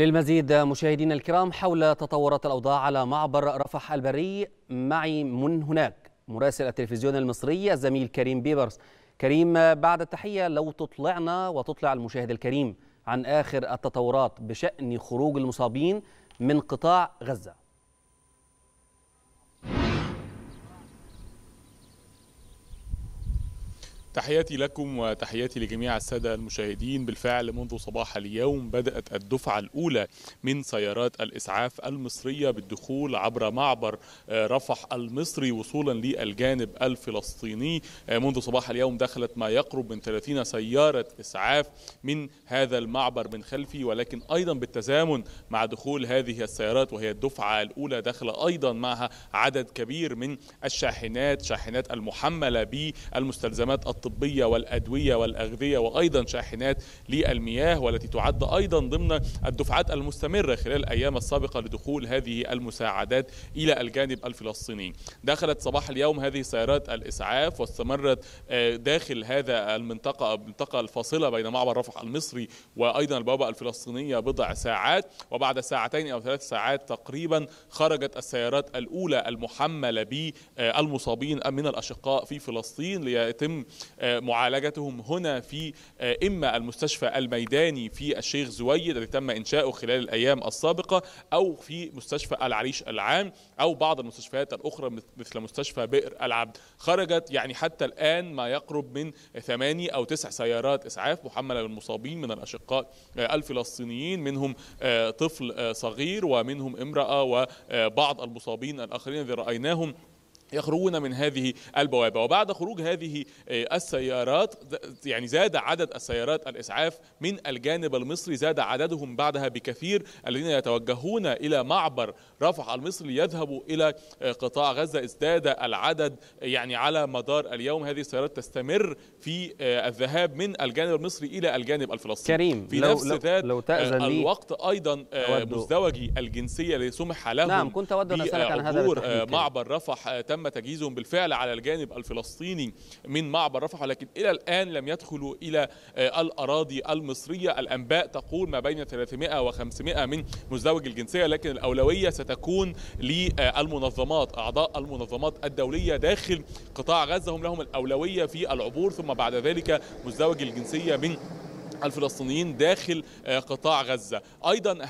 للمزيد مشاهدينا الكرام حول تطورات الأوضاع على معبر رفح البري معي من هناك مراسل التلفزيون المصري الزميل كريم بيبرس كريم بعد التحية لو تطلعنا وتطلع المشاهد الكريم عن آخر التطورات بشأن خروج المصابين من قطاع غزة تحياتي لكم وتحياتي لجميع السادة المشاهدين بالفعل منذ صباح اليوم بدأت الدفعة الأولى من سيارات الإسعاف المصرية بالدخول عبر معبر آه، رفح المصري وصولا للجانب الفلسطيني آه، منذ صباح اليوم دخلت ما يقرب من 30 سيارة إسعاف من هذا المعبر من خلفي ولكن أيضا بالتزامن مع دخول هذه السيارات وهي الدفعة الأولى دخل أيضا معها عدد كبير من الشاحنات شاحنات المحملة بالمستلزمات الطبية الطبية والأدوية والأغذية وأيضا شاحنات للمياه والتي تعد أيضا ضمن الدفعات المستمرة خلال الأيام السابقة لدخول هذه المساعدات إلى الجانب الفلسطيني دخلت صباح اليوم هذه سيارات الإسعاف واستمرت آه، داخل هذا المنطقة المنطقة الفاصلة بين معبر رفح المصري وأيضا البوابة الفلسطينية بضع ساعات وبعد ساعتين أو ثلاث ساعات تقريبا خرجت السيارات الأولى المحملة بالمصابين آه، من الأشقاء في فلسطين ليتم آه، معالجتهم هنا في آه، إما المستشفى الميداني في الشيخ زويد الذي تم إنشاؤه خلال الأيام السابقة أو في مستشفى العريش العام أو بعض المستشفيات الأخرى مثل مستشفى بئر العبد خرجت يعني حتى الآن ما يقرب من ثماني أو تسع سيارات إسعاف محملة بالمصابين من الأشقاء آه، الفلسطينيين منهم طفل صغير ومنهم امرأة وبعض المصابين الآخرين الذين رأيناهم يخرجون من هذه البوابة وبعد خروج هذه آه، السيارات يعني زاد عدد السيارات الإسعاف من الجانب المصري زاد عددهم بعدها بكثير الذين يتوجهون إلى معبر رفح المصري يذهبوا إلى آه، قطاع غزة ازداد العدد يعني على مدار اليوم هذه السيارات تستمر في آه، الذهاب من الجانب المصري إلى الجانب الفلسطيني كريم في لو نفس لو ذات لو تأذن الوقت أيضا مزدوجي الجنسية اللي سمح لهم نعم كنت أود أن أسألك عن هذا معبر رفح تم تم تجهيزهم بالفعل على الجانب الفلسطيني من معبر رفح ولكن إلى الآن لم يدخلوا إلى آه، الأراضي المصرية الأنباء تقول ما بين 300 و 500 من مزدوج الجنسية لكن الأولوية ستكون للمنظمات أعضاء المنظمات الدولية داخل قطاع غزة هم لهم الأولوية في العبور ثم بعد ذلك مزدوج الجنسية من الفلسطينيين داخل آه، قطاع غزة أيضا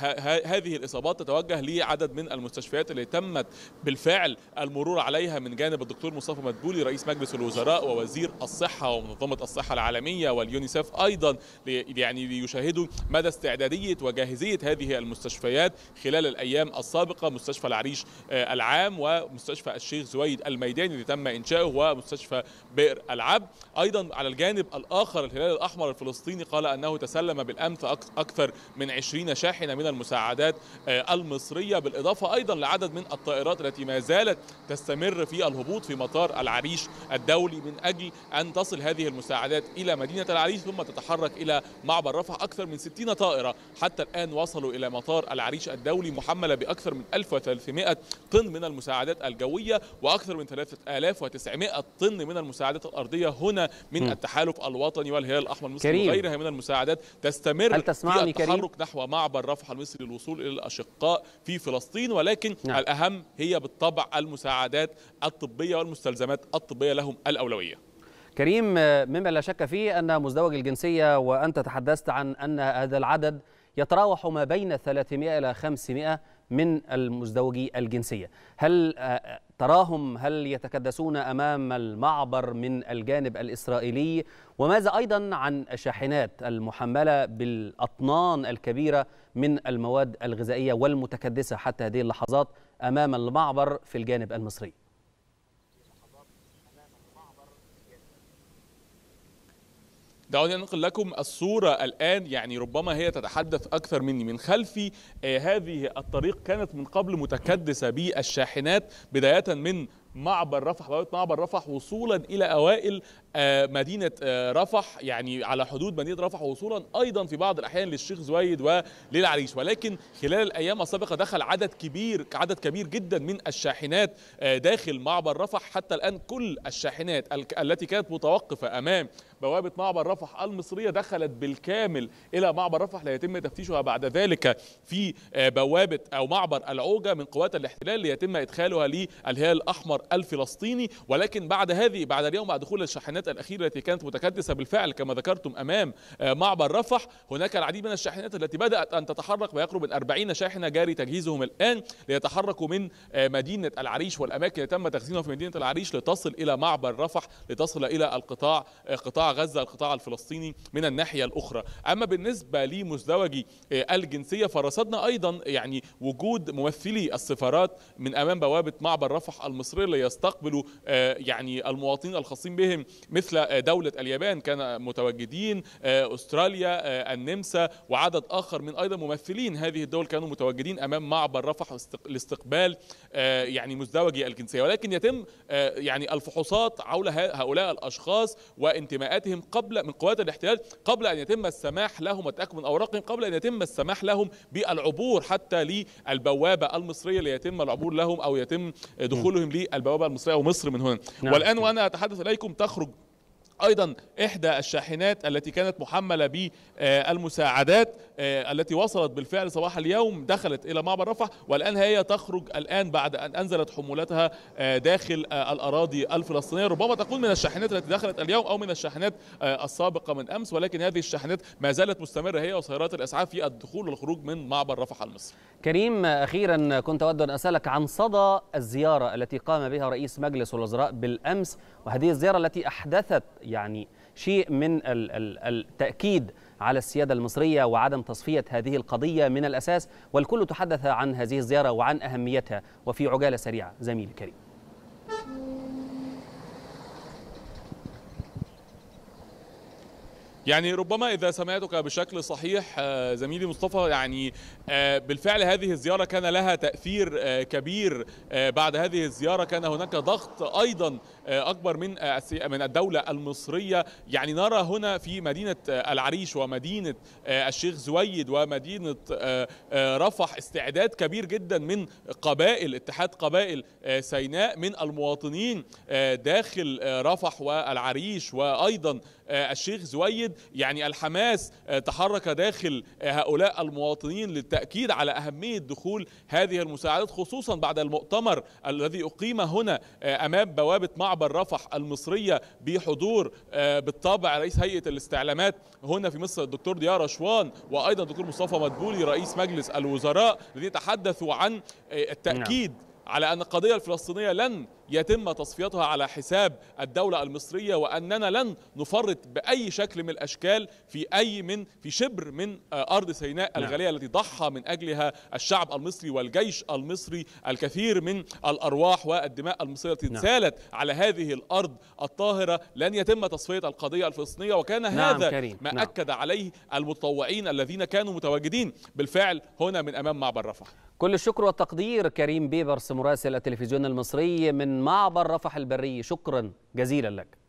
هذه الإصابات تتوجه لعدد من المستشفيات التي تمت بالفعل المرور عليها من جانب الدكتور مصطفى مدبولي رئيس مجلس الوزراء ووزير الصحة ومنظمة الصحة العالمية واليونيسف أيضا يعني ليشاهدوا مدى استعدادية وجاهزية هذه المستشفيات خلال الأيام السابقة مستشفى العريش آه، العام ومستشفى الشيخ زويد الميداني اللي تم إنشاؤه ومستشفى بئر العبد أيضا على الجانب الآخر الهلال الأحمر الفلسطيني قال أن أنه تسلم بالأمس أكثر من 20 شاحنة من المساعدات آه، المصرية بالإضافة أيضا لعدد من الطائرات التي ما زالت تستمر في الهبوط في مطار العريش الدولي من أجل أن تصل هذه المساعدات إلى مدينة العريش ثم تتحرك إلى معبر رفح أكثر من 60 طائرة حتى الآن وصلوا إلى مطار العريش الدولي محملة بأكثر من 1300 طن من المساعدات الجوية وأكثر من 3900 طن من المساعدات الأرضية هنا من التحالف الوطني والهلال الأحمر المصري وغيرها من المساعدات المساعدات تستمر هل تسمعني في التحرك كريم؟ نحو معبر رفح المصري للوصول إلى الأشقاء في فلسطين ولكن نعم. الأهم هي بالطبع المساعدات الطبية والمستلزمات الطبية لهم الأولوية كريم مما لا شك فيه أن مزدوج الجنسية وأنت تحدثت عن أن هذا العدد يتراوح ما بين 300 إلى 500 من المزدوجي الجنسية هل آه، تراهم هل يتكدسون أمام المعبر من الجانب الإسرائيلي وماذا أيضا عن الشاحنات المحملة بالأطنان الكبيرة من المواد الغذائية والمتكدسة حتى هذه اللحظات أمام المعبر في الجانب المصري دعوني أنقل لكم الصورة الآن يعني ربما هي تتحدث أكثر مني من خلفي آه، هذه الطريق كانت من قبل متكدسة بالشاحنات بداية من معبر رفح بوابة معبر رفح وصولا إلى أوائل آه، مدينه آه، رفح يعني على حدود مدينه رفح وصولا ايضا في بعض الاحيان للشيخ زويد وللعريش ولكن خلال الايام السابقه دخل عدد كبير عدد كبير جدا من الشاحنات آه، داخل معبر رفح حتى الان كل الشاحنات التي كانت متوقفه امام بوابة معبر رفح المصرية دخلت بالكامل إلى معبر رفح ليتم تفتيشها بعد ذلك في بوابة أو معبر العوجة من قوات الاحتلال ليتم إدخالها للهلال الأحمر الفلسطيني ولكن بعد هذه بعد اليوم بعد دخول الشاحنات الشاحنات الأخيرة التي كانت متكدسة بالفعل كما ذكرتم أمام آه، معبر رفح هناك العديد من الشاحنات التي بدأت أن تتحرك ويقرب من 40 شاحنة جاري تجهيزهم الآن ليتحركوا من آه، مدينة العريش والأماكن التي تم تخزينها في مدينة العريش لتصل إلى معبر رفح لتصل إلى القطاع آه، قطاع غزة القطاع الفلسطيني من الناحية الأخرى أما بالنسبة لمزدوجي الجنسية فرصدنا أيضا يعني وجود ممثلي السفارات من أمام بوابة معبر رفح المصرية ليستقبلوا يعني المواطنين الخاصين بهم مثل دولة اليابان كان متواجدين آه، أستراليا آه، النمسا وعدد آخر من أيضا ممثلين هذه الدول كانوا متواجدين أمام معبر رفح لاستقبال آه، يعني مزدوجي الجنسية ولكن يتم يعني الفحوصات حول هؤلاء الأشخاص وانتماءاتهم قبل من قوات الاحتلال قبل أن يتم السماح لهم والتأكد من أوراقهم قبل أن يتم السماح لهم بالعبور حتى للبوابة المصرية ليتم العبور لهم أو يتم دخولهم للبوابة المصرية ومصر من هنا نعم. والآن وأنا أتحدث إليكم تخرج ايضا احدى الشاحنات التي كانت محمله بالمساعدات آه، التي وصلت بالفعل صباح اليوم دخلت الى معبر رفح والان هي تخرج الان بعد ان انزلت حمولتها آه، داخل آه، الاراضي الفلسطينيه ربما تكون من الشاحنات التي دخلت اليوم او من الشاحنات السابقه من امس ولكن هذه الشاحنات ما زالت مستمره هي وسيارات الاسعاف في الدخول والخروج من معبر رفح المصري. كريم اخيرا كنت اود ان اسالك عن صدى الزياره التي قام بها رئيس مجلس الوزراء بالامس وهذه الزياره التي احدثت يعني شيء من التأكيد على السيادة المصرية وعدم تصفية هذه القضية من الأساس والكل تحدث عن هذه الزيارة وعن أهميتها وفي عجالة سريعة زميلي كريم يعني ربما اذا سمعتك بشكل صحيح آه، زميلي مصطفى يعني آه، بالفعل هذه الزياره كان لها تاثير آه، كبير بعد هذه الزياره كان هناك ضغط ايضا اكبر من من الدوله المصريه يعني نرى هنا في مدينه العريش ومدينه الشيخ زويد ومدينه رفح استعداد كبير جدا من قبائل اتحاد قبائل سيناء من المواطنين داخل رفح والعريش وايضا آه، الشيخ زويد يعني الحماس آه، تحرك داخل آه، هؤلاء المواطنين للتأكيد على أهمية دخول هذه المساعدات خصوصا بعد المؤتمر الذي أقيم هنا أمام بوابة معبر رفح المصرية بحضور بالطبع رئيس هيئة الاستعلامات هنا في مصر الدكتور ديار رشوان وأيضا الدكتور مصطفى مدبولي رئيس مجلس الوزراء الذين تحدثوا عن التأكيد نعم. على أن القضية الفلسطينية لن يتم تصفيتها على حساب الدولة المصرية وأننا لن نفرط بأي شكل من الأشكال في أي من في شبر من آه، أرض سيناء نعم. الغالية التي ضحى من أجلها الشعب المصري والجيش المصري الكثير من الأرواح والدماء المصرية التي نعم. سالت على هذه الأرض الطاهرة لن يتم تصفية القضية الفلسطينية وكان نعم هذا ما نعم. أكد عليه المتطوعين الذين كانوا متواجدين بالفعل هنا من أمام معبر رفح كل الشكر والتقدير كريم بيبرس مراسل التلفزيون المصري من معبر رفح البري شكرا جزيلا لك